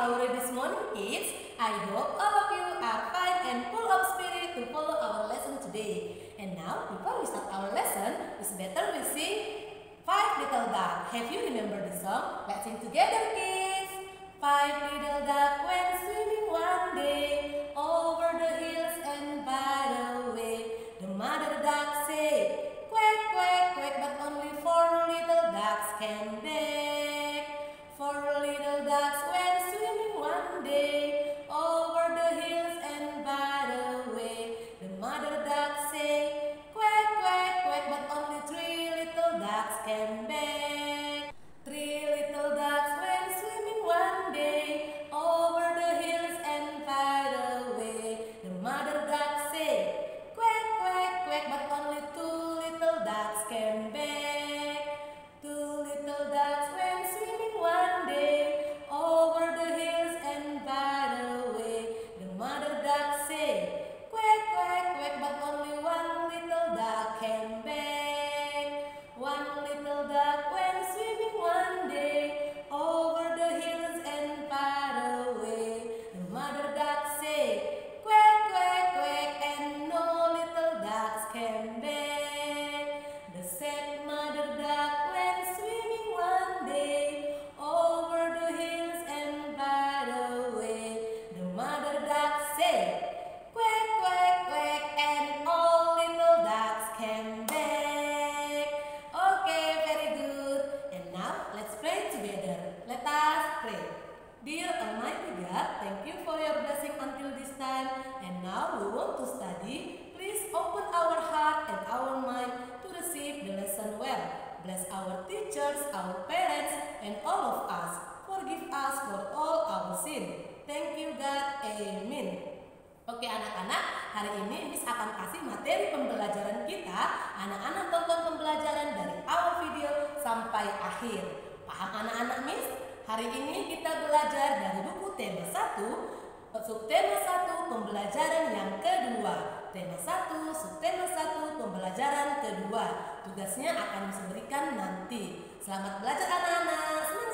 our this morning kids. I hope all of you are fine and full of spirit to follow our lesson today. And now, before we start our lesson, it's better we sing Five Little Duck. Have you remembered the song? Let's sing together, kids. Five little duck went swimming one day over the hills Oke anak-anak, hari ini Miss akan kasih materi pembelajaran kita. Anak-anak tonton pembelajaran dari awal video sampai akhir. Paham anak-anak Miss? Hari ini kita belajar dari buku tema 1, subtema 1 pembelajaran yang kedua. Tema 1, subtema 1 pembelajaran kedua. Tugasnya akan diberikan nanti. Selamat belajar anak-anak.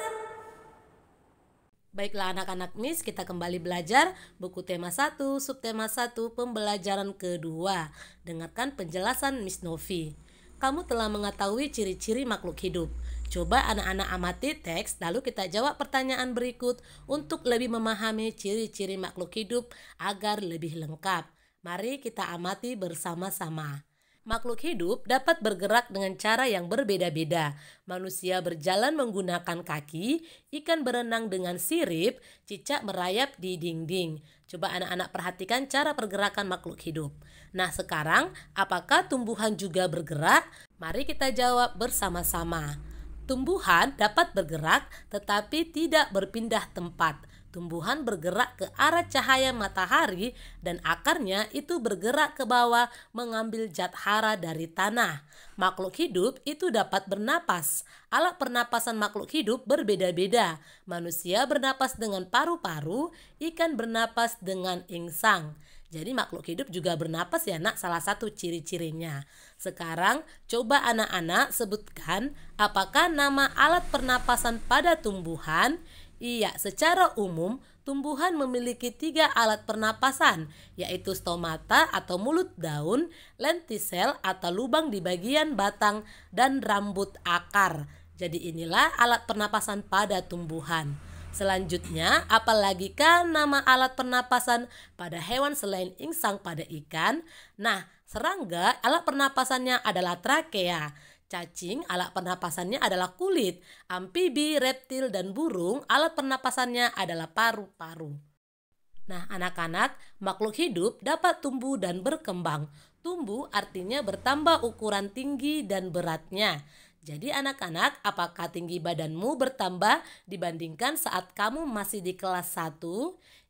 Baiklah anak-anak Miss, kita kembali belajar buku tema 1, subtema 1, pembelajaran kedua. Dengarkan penjelasan Miss Novi. Kamu telah mengetahui ciri-ciri makhluk hidup. Coba anak-anak amati teks, lalu kita jawab pertanyaan berikut untuk lebih memahami ciri-ciri makhluk hidup agar lebih lengkap. Mari kita amati bersama-sama. Makhluk hidup dapat bergerak dengan cara yang berbeda-beda. Manusia berjalan menggunakan kaki, ikan berenang dengan sirip, cicak merayap di dinding. Coba anak-anak perhatikan cara pergerakan makhluk hidup. Nah, sekarang apakah tumbuhan juga bergerak? Mari kita jawab bersama-sama. Tumbuhan dapat bergerak tetapi tidak berpindah tempat. Tumbuhan bergerak ke arah cahaya matahari dan akarnya itu bergerak ke bawah mengambil hara dari tanah. Makhluk hidup itu dapat bernapas. Alat pernapasan makhluk hidup berbeda-beda. Manusia bernapas dengan paru-paru, ikan bernapas dengan insang. Jadi makhluk hidup juga bernapas ya nak salah satu ciri-cirinya. Sekarang coba anak-anak sebutkan apakah nama alat pernapasan pada tumbuhan Iya, secara umum tumbuhan memiliki tiga alat pernapasan, yaitu stomata atau mulut daun, lentisel atau lubang di bagian batang, dan rambut akar. Jadi inilah alat pernapasan pada tumbuhan. Selanjutnya, apalagi kan nama alat pernapasan pada hewan selain insang pada ikan? Nah, serangga alat pernapasannya adalah trakea. Cacing, alat pernapasannya adalah kulit. Amfibi, reptil, dan burung, alat pernapasannya adalah paru-paru. Nah, anak-anak, makhluk hidup dapat tumbuh dan berkembang. Tumbuh artinya bertambah ukuran tinggi dan beratnya. Jadi anak-anak, apakah tinggi badanmu bertambah dibandingkan saat kamu masih di kelas 1?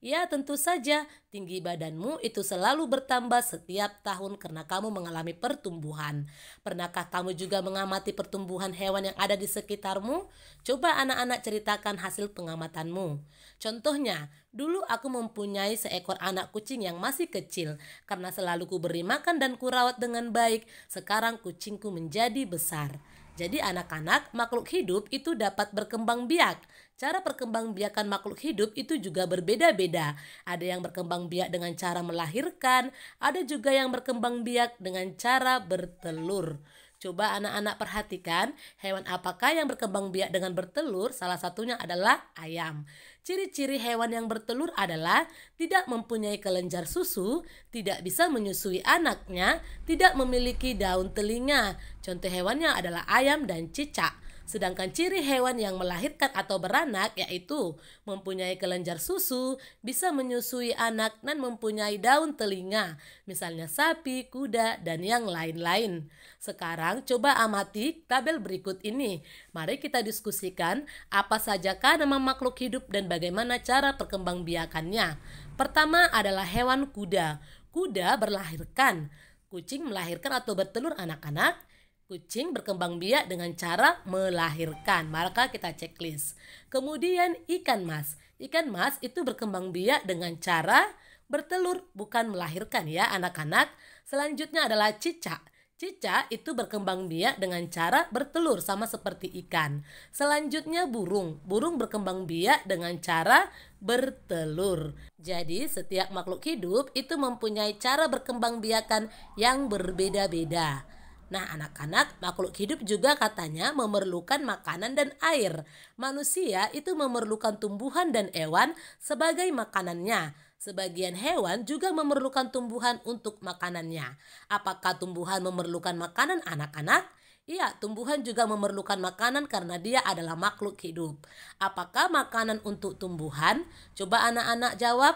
Ya tentu saja, tinggi badanmu itu selalu bertambah setiap tahun karena kamu mengalami pertumbuhan. Pernahkah kamu juga mengamati pertumbuhan hewan yang ada di sekitarmu? Coba anak-anak ceritakan hasil pengamatanmu. Contohnya, dulu aku mempunyai seekor anak kucing yang masih kecil karena selalu kuberi makan dan kurawat dengan baik. Sekarang kucingku menjadi besar. Jadi anak-anak, makhluk hidup itu dapat berkembang biak Cara perkembangbiakan makhluk hidup itu juga berbeda-beda. Ada yang berkembang biak dengan cara melahirkan, ada juga yang berkembang biak dengan cara bertelur. Coba anak-anak perhatikan hewan apakah yang berkembang biak dengan bertelur? Salah satunya adalah ayam. Ciri-ciri hewan yang bertelur adalah tidak mempunyai kelenjar susu, tidak bisa menyusui anaknya, tidak memiliki daun telinga. Contoh hewannya adalah ayam dan cicak. Sedangkan ciri hewan yang melahirkan atau beranak yaitu mempunyai kelenjar susu, bisa menyusui anak dan mempunyai daun telinga, misalnya sapi, kuda, dan yang lain-lain. Sekarang coba amati tabel berikut ini. Mari kita diskusikan apa sajakah nama makhluk hidup dan bagaimana cara perkembangbiakannya. Pertama adalah hewan kuda. Kuda berlahirkan, kucing melahirkan atau bertelur anak-anak, Kucing berkembang biak dengan cara melahirkan, maka kita checklist. Kemudian ikan mas. Ikan mas itu berkembang biak dengan cara bertelur, bukan melahirkan ya anak-anak. Selanjutnya adalah cicak. Cicak itu berkembang biak dengan cara bertelur sama seperti ikan. Selanjutnya burung. Burung berkembang biak dengan cara bertelur. Jadi setiap makhluk hidup itu mempunyai cara berkembang biakan yang berbeda-beda. Nah, anak-anak, makhluk hidup juga katanya memerlukan makanan dan air. Manusia itu memerlukan tumbuhan dan hewan sebagai makanannya. Sebagian hewan juga memerlukan tumbuhan untuk makanannya. Apakah tumbuhan memerlukan makanan anak-anak? Iya, tumbuhan juga memerlukan makanan karena dia adalah makhluk hidup. Apakah makanan untuk tumbuhan? Coba anak-anak jawab.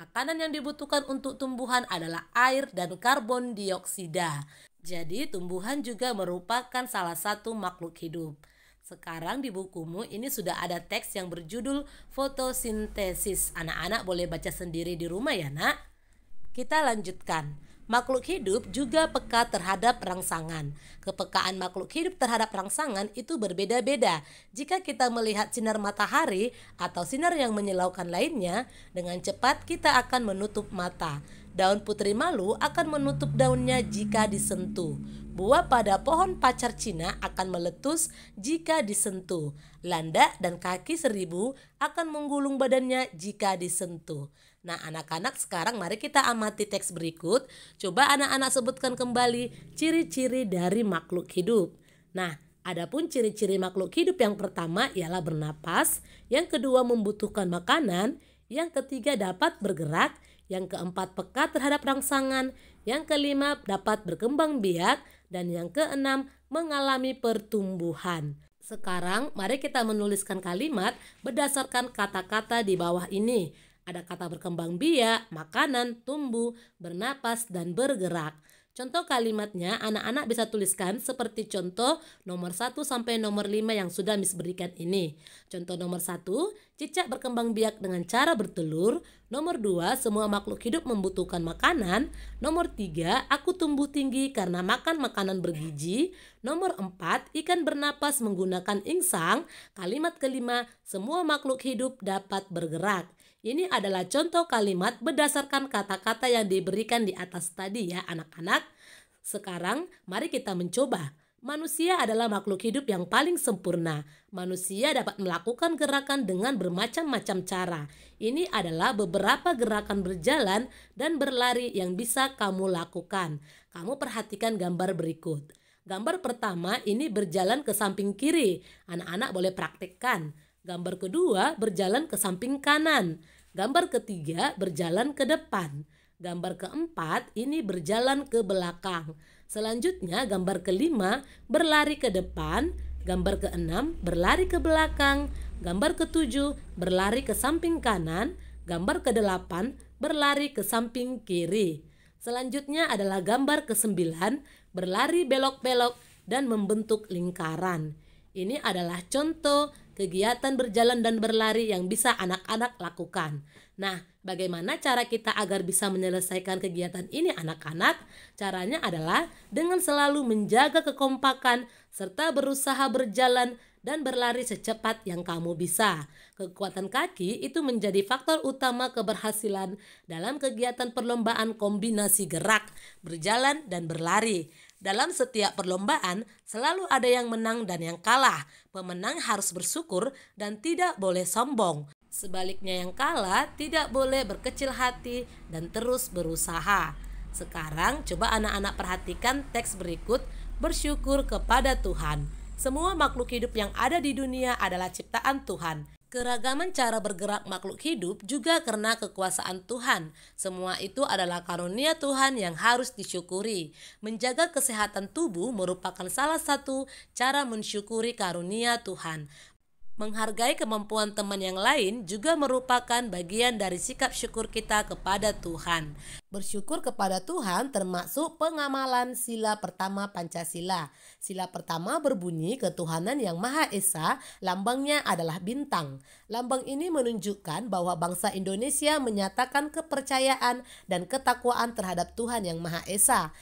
Makanan yang dibutuhkan untuk tumbuhan adalah air dan karbon dioksida. Jadi tumbuhan juga merupakan salah satu makhluk hidup. Sekarang di bukumu ini sudah ada teks yang berjudul fotosintesis. Anak-anak boleh baca sendiri di rumah ya, Nak. Kita lanjutkan. Makhluk hidup juga peka terhadap rangsangan. Kepekaan makhluk hidup terhadap rangsangan itu berbeda-beda. Jika kita melihat sinar matahari atau sinar yang menyilaukan lainnya, dengan cepat kita akan menutup mata. Daun putri malu akan menutup daunnya jika disentuh. Buah pada pohon pacar Cina akan meletus jika disentuh. Landak dan kaki seribu akan menggulung badannya jika disentuh. Nah, anak-anak sekarang mari kita amati teks berikut. Coba anak-anak sebutkan kembali ciri-ciri dari makhluk hidup. Nah, adapun ciri-ciri makhluk hidup yang pertama ialah bernapas, yang kedua membutuhkan makanan, yang ketiga dapat bergerak, yang keempat peka terhadap rangsangan, yang kelima dapat berkembang biak, dan yang keenam mengalami pertumbuhan. Sekarang mari kita menuliskan kalimat berdasarkan kata-kata di bawah ini. Ada kata berkembang biak, makanan, tumbuh, bernapas, dan bergerak. Contoh kalimatnya anak-anak bisa tuliskan seperti contoh nomor 1 sampai nomor 5 yang sudah Miss berikan ini. Contoh nomor 1, cicak berkembang biak dengan cara bertelur. Nomor 2, semua makhluk hidup membutuhkan makanan. Nomor 3, aku tumbuh tinggi karena makan makanan bergizi. Nomor 4, ikan bernapas menggunakan insang. Kalimat kelima, semua makhluk hidup dapat bergerak. Ini adalah contoh kalimat berdasarkan kata-kata yang diberikan di atas tadi ya anak-anak. Sekarang mari kita mencoba. Manusia adalah makhluk hidup yang paling sempurna. Manusia dapat melakukan gerakan dengan bermacam-macam cara. Ini adalah beberapa gerakan berjalan dan berlari yang bisa kamu lakukan. Kamu perhatikan gambar berikut. Gambar pertama ini berjalan ke samping kiri. Anak-anak boleh praktekkan. Gambar kedua berjalan ke samping kanan. Gambar ketiga berjalan ke depan. Gambar keempat ini berjalan ke belakang. Selanjutnya gambar kelima berlari ke depan, gambar keenam berlari ke belakang, gambar ketujuh berlari ke samping kanan, gambar kedelapan berlari ke samping kiri. Selanjutnya adalah gambar kesembilan berlari belok-belok dan membentuk lingkaran. Ini adalah contoh kegiatan berjalan dan berlari yang bisa anak-anak lakukan. Nah, bagaimana cara kita agar bisa menyelesaikan kegiatan ini anak-anak? Caranya adalah dengan selalu menjaga kekompakan serta berusaha berjalan dan berlari secepat yang kamu bisa. Kekuatan kaki itu menjadi faktor utama keberhasilan dalam kegiatan perlombaan kombinasi gerak, berjalan, dan berlari. Dalam setiap perlombaan, selalu ada yang menang dan yang kalah. Pemenang harus bersyukur dan tidak boleh sombong. Sebaliknya yang kalah tidak boleh berkecil hati dan terus berusaha. Sekarang coba anak-anak perhatikan teks berikut bersyukur kepada Tuhan. Semua makhluk hidup yang ada di dunia adalah ciptaan Tuhan. Keragaman cara bergerak makhluk hidup juga karena kekuasaan Tuhan. Semua itu adalah karunia Tuhan yang harus disyukuri. Menjaga kesehatan tubuh merupakan salah satu cara mensyukuri karunia Tuhan. Menghargai kemampuan teman yang lain juga merupakan bagian dari sikap syukur kita kepada Tuhan. Bersyukur kepada Tuhan termasuk pengamalan sila pertama Pancasila. Sila pertama berbunyi ketuhanan yang Maha Esa, lambangnya adalah bintang. Lambang ini menunjukkan bahwa bangsa Indonesia menyatakan kepercayaan dan ketakwaan terhadap Tuhan yang Maha Esa.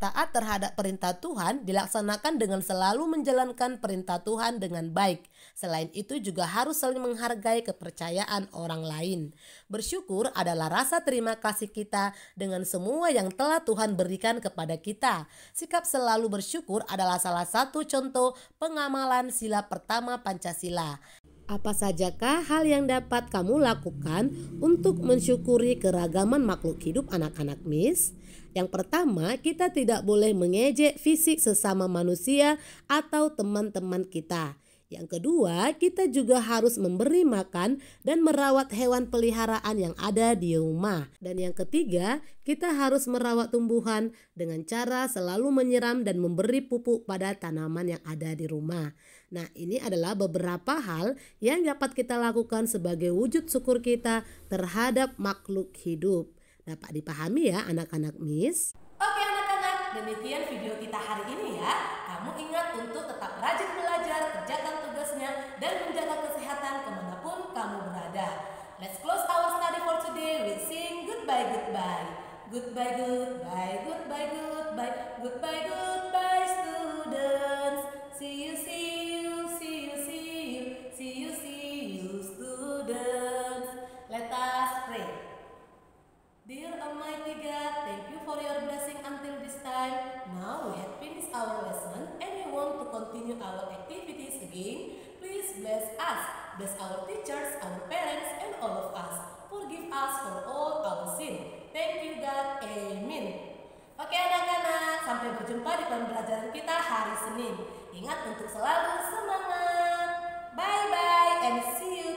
Taat terhadap perintah Tuhan dilaksanakan dengan selalu menjalankan perintah Tuhan dengan baik. Selain itu juga harus saling menghargai kepercayaan orang lain. Bersyukur adalah rasa terima kasih kita dengan semua yang telah Tuhan berikan kepada kita. Sikap selalu bersyukur adalah salah satu contoh pengamalan sila pertama Pancasila. Apa sajakah hal yang dapat kamu lakukan untuk mensyukuri keragaman makhluk hidup anak-anak mis? Yang pertama, kita tidak boleh mengejek fisik sesama manusia atau teman-teman kita. Yang kedua, kita juga harus memberi makan dan merawat hewan peliharaan yang ada di rumah. Dan yang ketiga, kita harus merawat tumbuhan dengan cara selalu menyiram dan memberi pupuk pada tanaman yang ada di rumah. Nah, ini adalah beberapa hal yang dapat kita lakukan sebagai wujud syukur kita terhadap makhluk hidup dapat dipahami ya anak-anak Miss. Oke anak-anak, demikian video kita hari ini ya. Kamu ingat untuk tetap rajin belajar, kerjakan tugasnya, dan menjaga kesehatan kemanapun kamu berada. Let's close our study for today with sing goodbye goodbye. Goodbye goodbye, goodbye goodbye, goodbye our lesson and we want to continue our activities again, please bless us, bless our teachers, our parents, and all of us. Forgive us for all our sin. Thank you God. Amen. Oke anak-anak, sampai berjumpa di pembelajaran kita hari Senin. Ingat untuk selalu semangat. Bye-bye and see you.